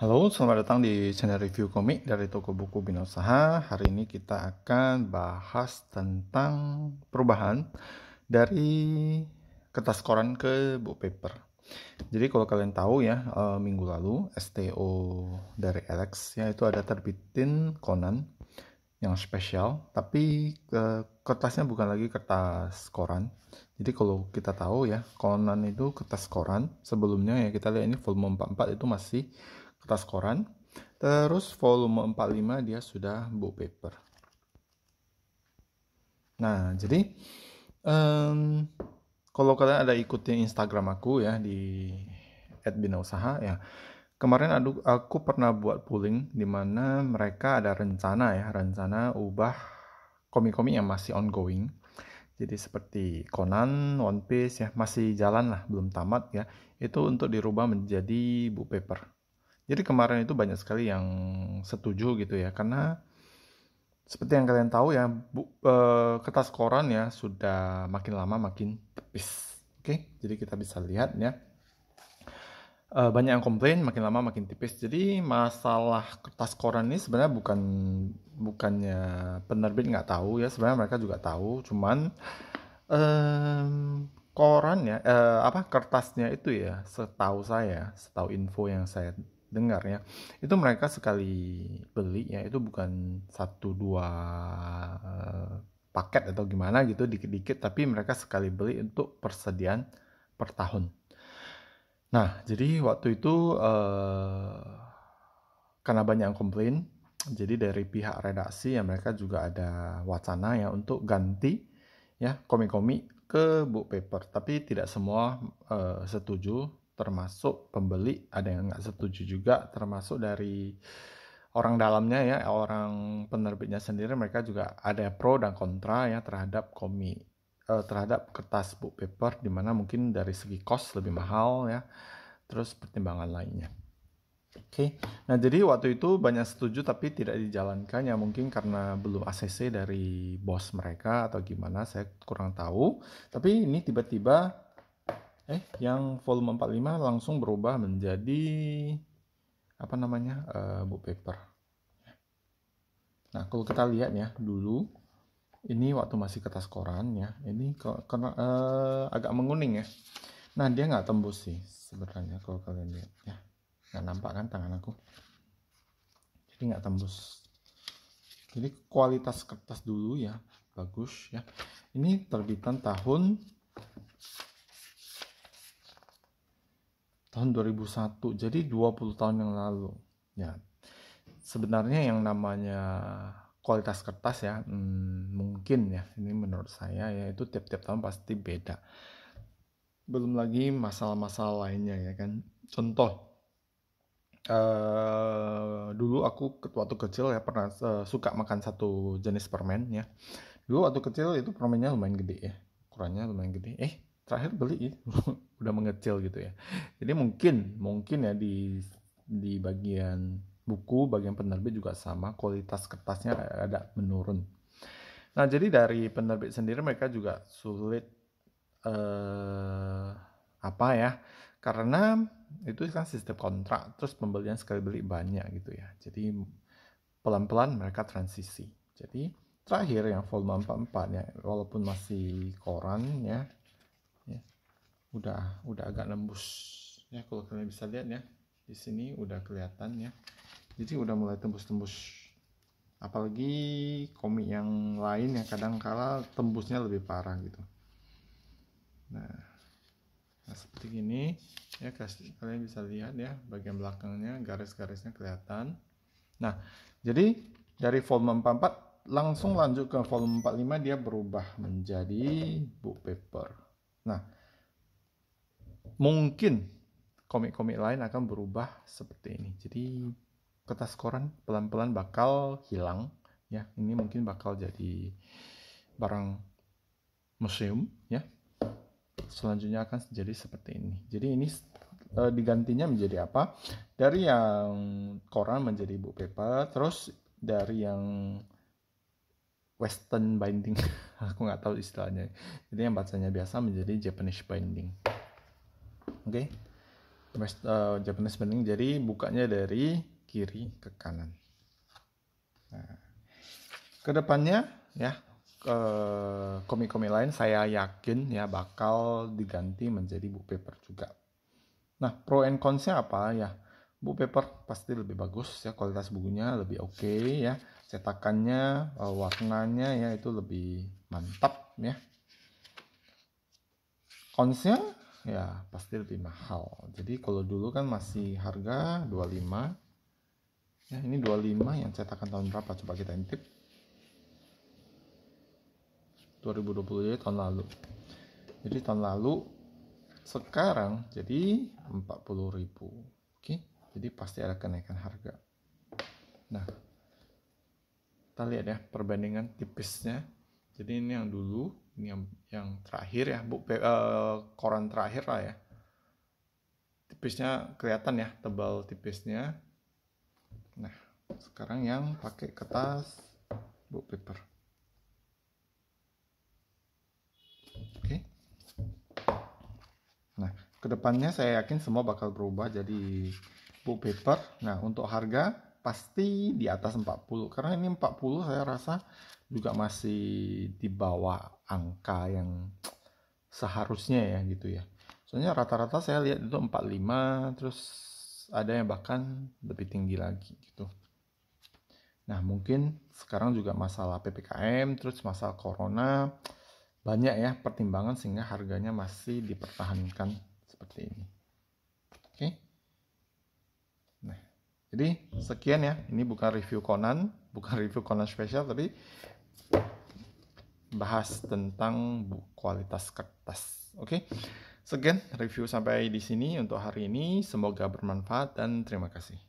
Halo, selamat datang di channel review komik dari toko buku binosaha Hari ini kita akan bahas tentang perubahan dari kertas koran ke book paper. Jadi kalau kalian tahu ya, eh, minggu lalu STO dari Alex ya itu ada terbitin Conan yang spesial, tapi eh, kertasnya bukan lagi kertas koran. Jadi kalau kita tahu ya, Conan itu kertas koran. Sebelumnya ya kita lihat ini volume 44 itu masih kertas koran. Terus volume 45 dia sudah book paper. Nah, jadi um, kalau kalian ada ikutin Instagram aku ya di @binausaha ya. Kemarin aduk, aku pernah buat pooling di mana mereka ada rencana ya, rencana ubah komik-komik yang masih ongoing. Jadi seperti Conan, One Piece ya, masih jalan lah, belum tamat ya. Itu untuk dirubah menjadi book paper. Jadi kemarin itu banyak sekali yang setuju gitu ya, karena seperti yang kalian tahu ya, bu, e, kertas koran ya sudah makin lama makin tipis. Oke, jadi kita bisa lihat ya. E, banyak yang komplain makin lama makin tipis. Jadi masalah kertas koran ini sebenarnya bukan bukannya penerbit nggak tahu ya, sebenarnya mereka juga tahu, cuman koran ya, eh, apa kertasnya itu ya setahu saya setahu info yang saya dengar ya itu mereka sekali beli ya itu bukan satu dua eh, paket atau gimana gitu dikit-dikit tapi mereka sekali beli untuk persediaan per tahun nah jadi waktu itu uh, karena banyak yang komplain jadi dari pihak redaksi ya mereka juga ada wacana ya untuk ganti ya komik-komik ke book paper tapi tidak semua uh, setuju termasuk pembeli ada yang nggak setuju juga termasuk dari orang dalamnya ya orang penerbitnya sendiri mereka juga ada pro dan kontra ya terhadap komik eh, terhadap kertas book paper dimana mungkin dari segi cost lebih mahal ya terus pertimbangan lainnya oke okay. nah jadi waktu itu banyak setuju tapi tidak dijalankan ya mungkin karena belum ACC dari bos mereka atau gimana saya kurang tahu tapi ini tiba-tiba eh yang volume 45 langsung berubah menjadi apa namanya uh, book paper. Nah kalau kita lihat ya dulu ini waktu masih kertas koran ya ini karena uh, eh, agak menguning ya. Nah dia nggak tembus sih sebenarnya kalau kalian lihat ya nggak nampak kan tangan aku jadi nggak tembus jadi kualitas kertas dulu ya bagus ya ini terbitan tahun tahun 2001 jadi 20 tahun yang lalu ya sebenarnya yang namanya kualitas kertas ya hmm, mungkin ya ini menurut saya ya itu tiap-tiap tahun pasti beda belum lagi masalah-masalah lainnya ya kan contoh uh, dulu aku waktu kecil ya pernah uh, suka makan satu jenis permen ya dulu waktu kecil itu permennya lumayan gede ya ukurannya lumayan gede eh terakhir beli ya. udah mengecil gitu ya jadi mungkin mungkin ya di di bagian buku bagian penerbit juga sama kualitas kertasnya ada menurun nah jadi dari penerbit sendiri mereka juga sulit eh, apa ya karena itu kan sistem kontrak terus pembelian sekali beli banyak gitu ya jadi pelan-pelan mereka transisi jadi terakhir yang volume 44 ya walaupun masih koran ya udah udah agak nembus ya kalau kalian bisa lihat ya di sini udah kelihatan ya jadi udah mulai tembus-tembus apalagi komik yang lain yang kadang kala tembusnya lebih parah gitu nah, nah seperti ini ya kalian bisa lihat ya bagian belakangnya garis-garisnya kelihatan nah jadi dari volume 44 langsung lanjut ke volume 45 dia berubah menjadi book paper nah mungkin komik-komik lain akan berubah seperti ini. Jadi kertas koran pelan-pelan bakal hilang ya. Ini mungkin bakal jadi barang museum ya. Selanjutnya akan jadi seperti ini. Jadi ini e, digantinya menjadi apa? Dari yang koran menjadi book paper, terus dari yang western binding, aku nggak tahu istilahnya. Jadi yang bacanya biasa menjadi Japanese binding oke okay? uh, eh, Japanese bending jadi bukanya dari kiri ke kanan nah, kedepannya ya komik-komik lain saya yakin ya bakal diganti menjadi book paper juga. Nah, pro and cons apa ya? Book paper pasti lebih bagus ya, kualitas bukunya lebih oke okay, ya. Cetakannya, eh, warnanya ya itu lebih mantap ya. cons ya pasti lebih mahal. Jadi kalau dulu kan masih harga 25. Ya, ini 25 yang cetakan tahun berapa? Coba kita intip. 2020 jadi ya, tahun lalu. Jadi tahun lalu sekarang jadi 40.000. Oke, jadi pasti ada kenaikan harga. Nah, kita lihat ya perbandingan tipisnya jadi ini yang dulu, ini yang, yang terakhir ya, bu, uh, koran terakhir lah ya. Tipisnya kelihatan ya, tebal tipisnya. Nah, sekarang yang pakai kertas bu paper. Oke. Okay. Nah, kedepannya saya yakin semua bakal berubah jadi bu paper. Nah, untuk harga pasti di atas 40 karena ini 40 saya rasa juga masih di bawah angka yang seharusnya ya gitu ya. Soalnya rata-rata saya lihat itu 45 terus ada yang bahkan lebih tinggi lagi gitu. Nah, mungkin sekarang juga masalah PPKM terus masalah corona banyak ya pertimbangan sehingga harganya masih dipertahankan seperti ini. Oke. Okay? Nah, jadi sekian ya. Ini bukan review Conan, bukan review Conan spesial tapi bahas tentang kualitas kertas. Oke. Okay? Sekian review sampai di sini untuk hari ini. Semoga bermanfaat dan terima kasih.